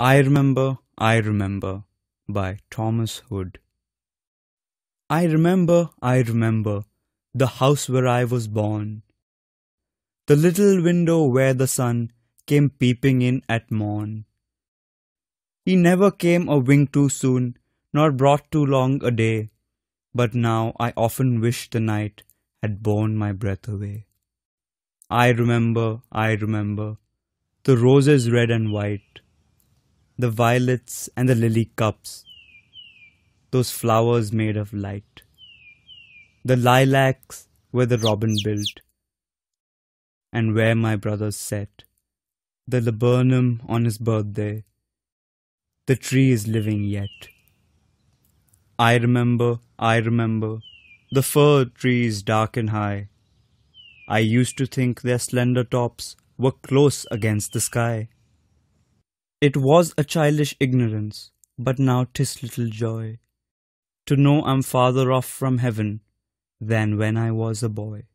I Remember, I Remember by Thomas Hood. I remember, I remember the house where I was born, the little window where the sun came peeping in at morn. He never came a wink too soon, nor brought too long a day, but now I often wish the night had borne my breath away. I remember, I remember the roses red and white the violets and the lily cups, those flowers made of light. The lilacs where the robin built, and where my brothers sat. The laburnum on his birthday. The tree is living yet. I remember, I remember, the fir trees dark and high. I used to think their slender tops were close against the sky. It was a childish ignorance, but now 'tis little joy To know I'm farther off from heaven than when I was a boy.